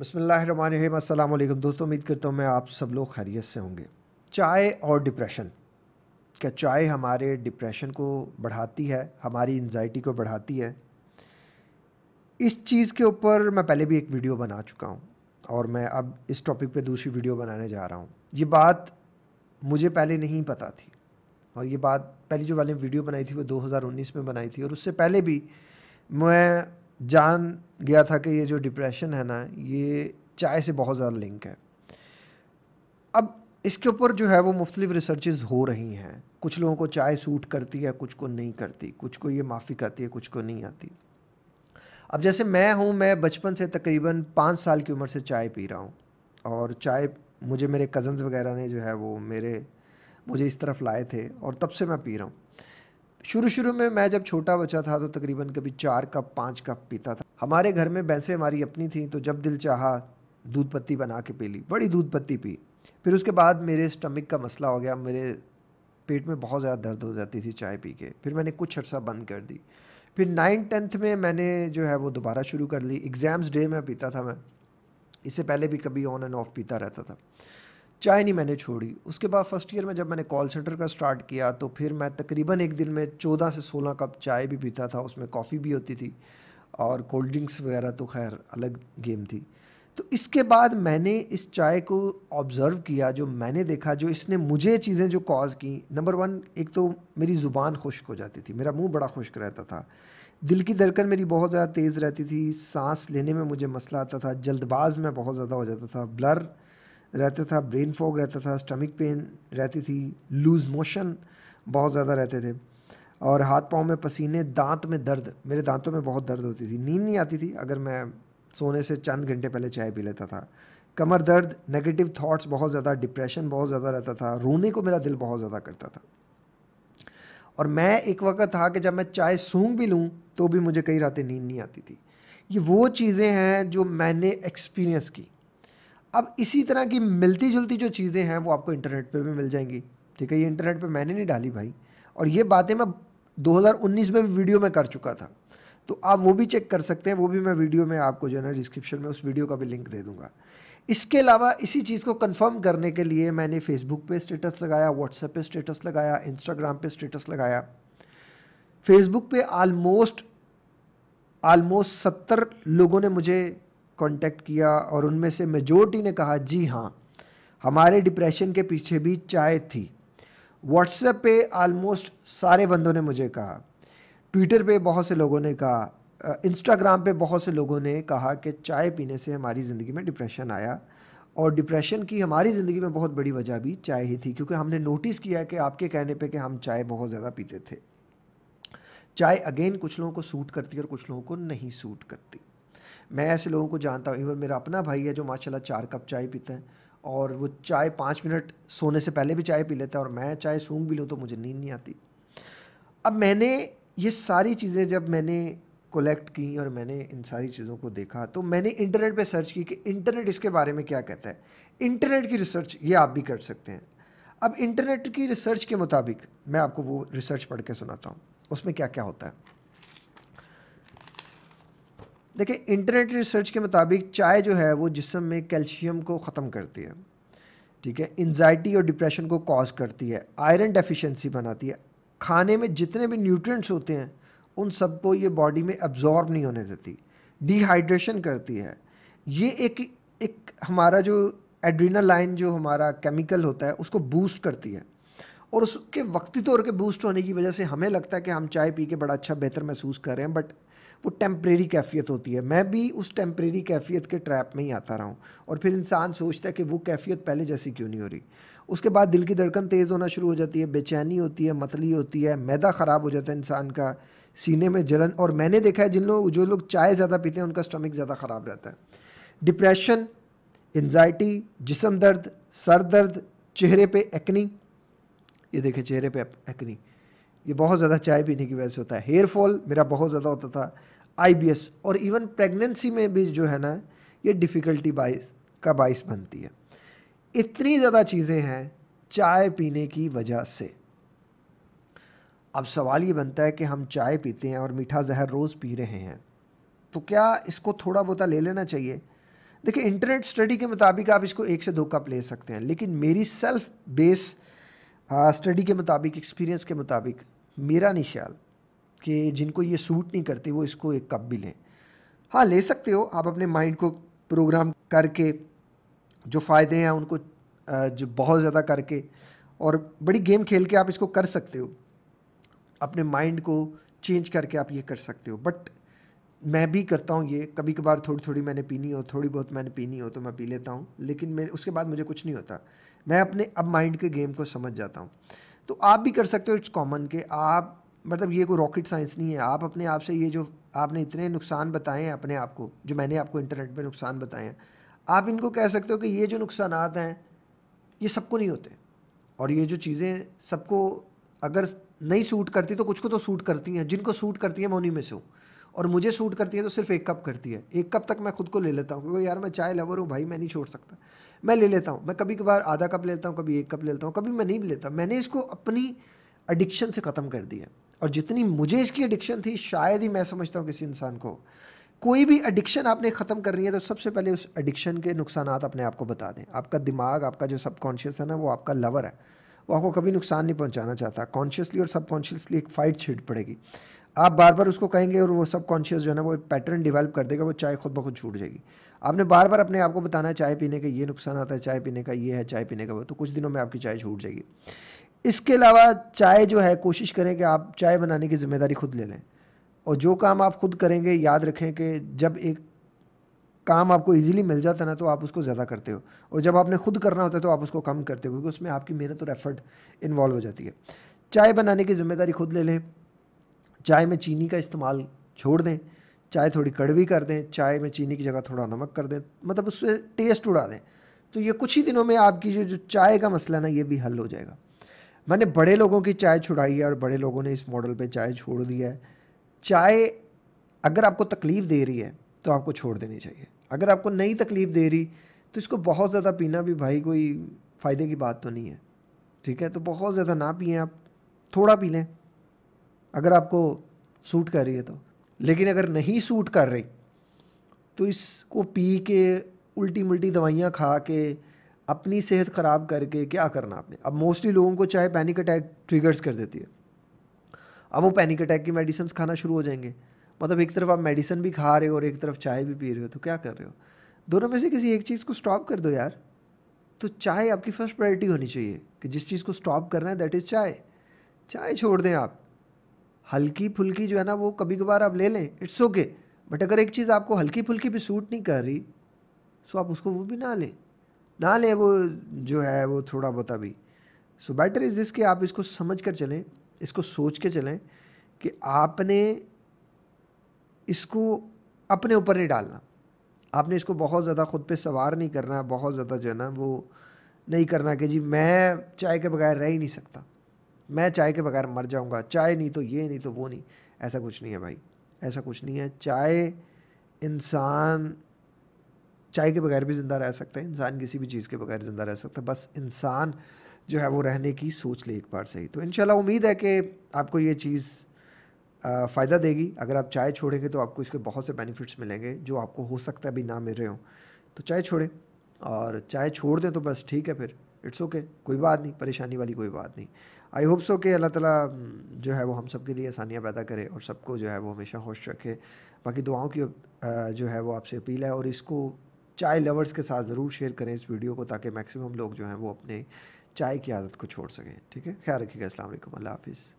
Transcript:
बसमीम असल दोस्तों उम्मीद करता हूँ मैं आप सब लोग खैरियत से होंगे चाय और डिप्रेशन क्या चाय हमारे डिप्रेशन को बढ़ाती है हमारी एनजाइटी को बढ़ाती है इस चीज़ के ऊपर मैं पहले भी एक वीडियो बना चुका हूँ और मैं अब इस टॉपिक पे दूसरी वीडियो बनाने जा रहा हूँ ये बात मुझे पहले नहीं पता थी और ये बात पहली जो मैंने वीडियो बनाई थी वो 2019 में बनाई थी और उससे पहले भी मैं जान गया था कि ये जो डिप्रेशन है ना ये चाय से बहुत ज़्यादा लिंक है अब इसके ऊपर जो है वो मुख्तलिफ रिसर्चेज हो रही हैं कुछ लोगों को चाय सूट करती है कुछ को नहीं करती कुछ को ये माफ़ी करती है कुछ को नहीं आती अब जैसे मैं हूँ मैं बचपन से तकरीबन पाँच साल की उम्र से चाय पी रहा हूँ और चाय मुझे मेरे कज़न्स वगैरह ने जो है वो मेरे मुझे इस तरफ लाए थे और तब से मैं पी रहा हूँ शुरू शुरू में मैं जब छोटा बच्चा था तो तकरीबन कभी चार कप पाँच कप पीता था हमारे घर में भैंसें हमारी अपनी थी तो जब दिल चाह दूध पत्ती बना के पी ली बड़ी दूध पत्ती पी फिर उसके बाद मेरे स्टमक का मसला हो गया मेरे पेट में बहुत ज़्यादा दर्द हो जाती थी चाय पी के फिर मैंने कुछ अर्सा बंद कर दी फिर नाइन टेंथ में मैंने जो है वो दोबारा शुरू कर ली एग्ज़ाम्स डे में पीता था मैं इससे पहले भी कभी ऑन एंड ऑफ पीता रहता था चाय नहीं मैंने छोड़ी उसके बाद फर्स्ट ईयर में जब मैंने कॉल सेंटर का स्टार्ट किया तो फिर मैं तकरीबन एक दिन में चौदह से सोलह कप चाय भी पीता था उसमें कॉफ़ी भी होती थी और कोल्ड ड्रिंक्स वगैरह तो खैर अलग गेम थी तो इसके बाद मैंने इस चाय को ऑब्ज़र्व किया जो मैंने देखा जो इसने मुझे चीज़ें जो कॉज की नंबर वन एक तो मेरी ज़ुबान खुश्क हो जाती थी मेरा मुंह बड़ा खुश्क रहता था दिल की धड़कन मेरी बहुत ज़्यादा तेज़ रहती थी सांस लेने में मुझे मसला आता था जल्दबाज में बहुत ज़्यादा हो जाता था ब्लर रहता था ब्रेन फॉग रहता था स्टमक पेन रहती थी लूज़ मोशन बहुत ज़्यादा रहते थे और हाथ पाँव में पसीने दांत में दर्द मेरे दांतों में बहुत दर्द होती थी नींद नहीं आती थी अगर मैं सोने से चंद घंटे पहले चाय पी लेता था कमर दर्द नेगेटिव थॉट्स बहुत ज़्यादा डिप्रेशन बहुत ज़्यादा रहता था रोने को मेरा दिल बहुत ज़्यादा करता था और मैं एक वक्त था कि जब मैं चाय सूंघ भी लूँ तो भी मुझे कई रातें नींद नहीं आती थी ये वो चीज़ें हैं जो मैंने एक्सपीरियंस की अब इसी तरह की मिलती जुलती जो चीज़ें हैं वो आपको इंटरनेट पे भी मिल जाएंगी ठीक है ये इंटरनेट पे मैंने नहीं डाली भाई और ये बातें मैं 2019 में भी वीडियो में कर चुका था तो आप वो भी चेक कर सकते हैं वो भी मैं वीडियो में आपको जो है ना डिस्क्रिप्शन में उस वीडियो का भी लिंक दे दूंगा इसके अलावा इसी चीज़ को कंफर्म करने के लिए मैंने फेसबुक पे स्टेटस लगाया व्हाट्सएप पे स्टेटस लगाया इंस्टाग्राम पे स्टेटस लगाया फेसबुक पे आलमोस्ट आलमोस्ट सत्तर लोगों ने मुझे कांटेक्ट किया और उनमें से मेजोरिटी ने कहा जी हाँ हमारे डिप्रेशन के पीछे भी चाय थी व्हाट्सएप पे आलमोस्ट सारे बंदों ने मुझे कहा ट्विटर पे बहुत से लोगों ने कहा इंस्टाग्राम पे बहुत से लोगों ने कहा कि चाय पीने से हमारी ज़िंदगी में डिप्रेशन आया और डिप्रेशन की हमारी ज़िंदगी में बहुत बड़ी वजह भी चाय ही थी क्योंकि हमने नोटिस किया कि आपके कहने पे कि हम चाय बहुत ज़्यादा पीते थे चाय अगेन कुछ लोगों को सूट करती है और कुछ लोगों को नहीं सूट करती मैं ऐसे लोगों को जानता हूँ इवन मेरा अपना भाई है जो माशाला चार कप चाय पीता है और वो चाय पाँच मिनट सोने से पहले भी चाय पी लेता है और मैं चाय सूंघ भी लूँ तो मुझे नींद नहीं आती अब मैंने ये सारी चीज़ें जब मैंने कलेक्ट की और मैंने इन सारी चीज़ों को देखा तो मैंने इंटरनेट पे सर्च की कि इंटरनेट इसके बारे में क्या कहता है इंटरनेट की रिसर्च ये आप भी कर सकते हैं अब इंटरनेट की रिसर्च के मुताबिक मैं आपको वो रिसर्च पढ़ के सुनाता हूँ उसमें क्या क्या होता है देखिए इंटरनेट रिसर्च के मुताबिक चाय जो है वो जिसम में कैल्शियम को ख़त्म करती है ठीक है इन्जाइटी और डिप्रेशन को कॉज करती है आयरन डेफिशिएंसी बनाती है खाने में जितने भी न्यूट्रिएंट्स होते हैं उन सबको ये बॉडी में एब्जॉर्ब नहीं होने देती डिहाइड्रेशन करती है ये एक एक हमारा जो एड्रीनल लाइन जो हमारा केमिकल होता है उसको बूस्ट करती है और उसके वक्ती तौर तो के बूस्ट होने की वजह से हमें लगता है कि हम चाय पी के बड़ा अच्छा बेहतर महसूस कर रहे हैं बट वो टेम्प्रेरी कैफियत होती है मैं भी उस टेम्प्रेरी कैफियत के ट्रैप में ही आता रहा हूँ और फिर इंसान सोचता है कि वो कैफियत पहले जैसी क्यों नहीं हो रही उसके बाद दिल की धड़कन तेज़ होना शुरू हो जाती है बेचैनी होती है मतली होती है मैदा ख़राब हो जाता है इंसान का सीने में जलन और मैंने देखा है जिन लोग जो लोग चाय ज़्यादा पीते हैं उनका स्टमक ज़्यादा ख़राब रहता है डिप्रेशन एनजाइटी जिसम दर्द सर दर्द चेहरे पे एक्नी ये देखे चेहरे पे एक्नी ये बहुत ज़्यादा चाय पीने की वजह से होता है हेयर फॉल मेरा बहुत ज़्यादा होता था आईबीएस और इवन प्रेगनेंसी में भी जो है ना ये डिफ़िकल्टी बाइस का बाइस बनती है इतनी ज़्यादा चीज़ें हैं चाय पीने की वजह से अब सवाल ये बनता है कि हम चाय पीते हैं और मीठा जहर रोज़ पी रहे हैं तो क्या इसको थोड़ा बहुत ले लेना चाहिए देखिए इंटरनेट स्टडी के मुताबिक आप इसको एक से दो कप ले सकते हैं लेकिन मेरी सेल्फ बेस स्टडी के मुताबिक एक्सपीरियंस के मुताबिक मेरा नहीं ख्याल कि जिनको ये सूट नहीं करते वो इसको एक कप भी लें हाँ ले सकते हो आप अपने माइंड को प्रोग्राम करके जो फ़ायदे हैं उनको जो बहुत ज़्यादा करके और बड़ी गेम खेल के आप इसको कर सकते हो अपने माइंड को चेंज करके आप ये कर सकते हो बट मैं भी करता हूँ ये कभी कभार थोड़ी थोड़ी मैंने पीनी हो थोड़ी बहुत मैंने पीनी हो तो मैं पी लेता हूँ लेकिन मैं उसके बाद मुझे कुछ नहीं होता मैं अपने अब माइंड के गेम को समझ जाता हूँ तो आप भी कर सकते हो इट्स कॉमन कि आप मतलब ये कोई रॉकेट साइंस नहीं है आप अपने आप से ये जो आपने इतने नुकसान बताए हैं अपने आप को जो मैंने आपको इंटरनेट पे नुकसान बताए हैं आप इनको कह सकते हो कि ये जो नुकसान हैं ये सबको नहीं होते और ये जो चीज़ें सबको अगर नहीं सूट करती तो कुछ को तो सूट करती हैं जिनको सूट करती हैं मैं उन्हीं में से हूँ और मुझे सूट करती है तो सिर्फ एक कप करती है एक कप तक मैं खुद को ले लेता हूँ क्योंकि यार मैं चाय लवर हूँ भाई मैं नहीं छोड़ सकता मैं ले लेता हूँ मैं कभी कभार आधा कप लेता हूँ कभी एक कप लेता हूँ कभी मैं नहीं लेता मैंने इसको अपनी एडिक्शन से ख़त्म कर दिया और जितनी मुझे इसकी एडिक्शन थी शायद ही मैं समझता हूँ किसी इंसान को कोई भी एडिक्शन आपने ख़त्म करनी है तो सबसे पहले उस एडिक्शन के नुकसान अपने आप को बता दें आपका दिमाग आपका जो सबकॉन्शियस है ना वो आपका लवर है वो आपको कभी नुकसान नहीं पहुंचाना चाहता कॉन्शियसली और सबकॉन्शियसली एक फ़ाइट छिड़ पड़ेगी आप बार बार उसको कहेंगे और वो सबकॉन्शियस जो है ना वो पैटर्न डेवलप कर देगा वो चाय खुद ब खुद छूट जाएगी आपने बार बार अपने आप को बताना है चाय पीने का ये नुकसान आता है चाय पीने का ये है चाय पीने का वो तो कुछ दिनों में आपकी चाय छूट जाएगी इसके अलावा चाय जो है कोशिश करें कि आप चाय बनाने की ज़िम्मेदारी खुद ले लें और जो काम आप खुद करेंगे याद रखें कि जब एक काम आपको इजीली मिल जाता है ना तो आप उसको ज़्यादा करते हो और जब आपने खुद करना होता है तो आप उसको कम करते हो क्योंकि उसमें आपकी मेहनत और एफर्ट इन्वॉल्व हो जाती है चाय बनाने की ज़िम्मेदारी खुद ले लें चाय में चीनी का इस्तेमाल छोड़ दें चाय थोड़ी कड़वी कर दें चाय में चीनी की जगह थोड़ा नमक कर दें मतलब उससे टेस्ट उड़ा दें तो ये कुछ ही दिनों में आपकी जो जो चाय का मसला ना ये भी हल हो जाएगा मैंने बड़े लोगों की चाय छुड़ाई है और बड़े लोगों ने इस मॉडल पे चाय छोड़ दिया है चाय अगर आपको तकलीफ़ दे रही है तो आपको छोड़ देनी चाहिए अगर आपको नई तकलीफ़ दे रही तो इसको बहुत ज़्यादा पीना भी भाई कोई फ़ायदे की बात तो नहीं है ठीक है तो बहुत ज़्यादा ना पिए आप थोड़ा पी लें अगर आपको सूट कर रही है तो लेकिन अगर नहीं सूट कर रही तो इसको पी के उल्टी मुल्टी दवाइयाँ खा के अपनी सेहत ख़राब करके क्या करना आपने अब मोस्टली लोगों को चाहे पैनिक अटैक ट्रिगर्स कर देती है अब वो पैनिक अटैक की मेडिसिन खाना शुरू हो जाएंगे मतलब एक तरफ आप मेडिसिन भी खा रहे हो और एक तरफ चाय भी पी रहे हो तो क्या कर रहे हो दोनों में से किसी एक चीज़ को स्टॉप कर दो यार तो चाय आपकी फर्स्ट प्रायोरिटी होनी चाहिए कि जिस चीज़ को स्टॉप करना है दैट इज़ चाय चाय छोड़ दें आप हल्की फुल्की जो है ना वो कभी कभार आप ले लें इट्स ओके बट अगर एक चीज़ आपको हल्की फुल्की भी सूट नहीं कर रही सो तो आप उसको वो भी ना लें ना लें वो जो है वो थोड़ा बहुत अभी सो बेटर इज़ दिस कि आप इसको समझ कर चलें इसको सोच के चलें कि आपने इसको अपने ऊपर नहीं डालना आपने इसको बहुत ज़्यादा ख़ुद पे सवार नहीं करना बहुत ज़्यादा जो है ना वो नहीं करना कि जी मैं चाय के बगैर रह ही नहीं सकता मैं चाय के बगैर मर जाऊँगा चाय नहीं तो ये नहीं तो वो नहीं ऐसा कुछ नहीं है भाई ऐसा कुछ नहीं है चाय इंसान चाय के बगैर भी ज़िंदा रह सकता है इंसान किसी भी चीज़ के बगैर ज़िंदा रह सकता है बस इंसान जो है वो रहने की सोच ले एक बार सही तो इन उम्मीद है कि आपको ये चीज़ फ़ायदा देगी अगर आप चाय छोड़ेंगे तो आपको इसके बहुत से बेनिफिट्स मिलेंगे जो आपको हो सकता है अभी ना मिल रहे हों तो चाय छोड़ें और चाय छोड़ दें तो बस ठीक है फिर इट्स ओके okay, कोई बात नहीं परेशानी वाली कोई बात नहीं आई होप सो कि अल्लाह ताला जो है वो हम सब के लिए आसानियाँ पैदा करे और सबको जो है वो हमेशा होश रखे बाकी दुआओं की जो है वो आपसे अपील है और इसको चाय लवर्स के साथ ज़रूर शेयर करें इस वीडियो को ताकि मैक्सिमम लोग जो हैं वो अपने चाय की आदत को छोड़ सकें ठीक है ख्याल रखिएगा असल अल्लाह हाफिज़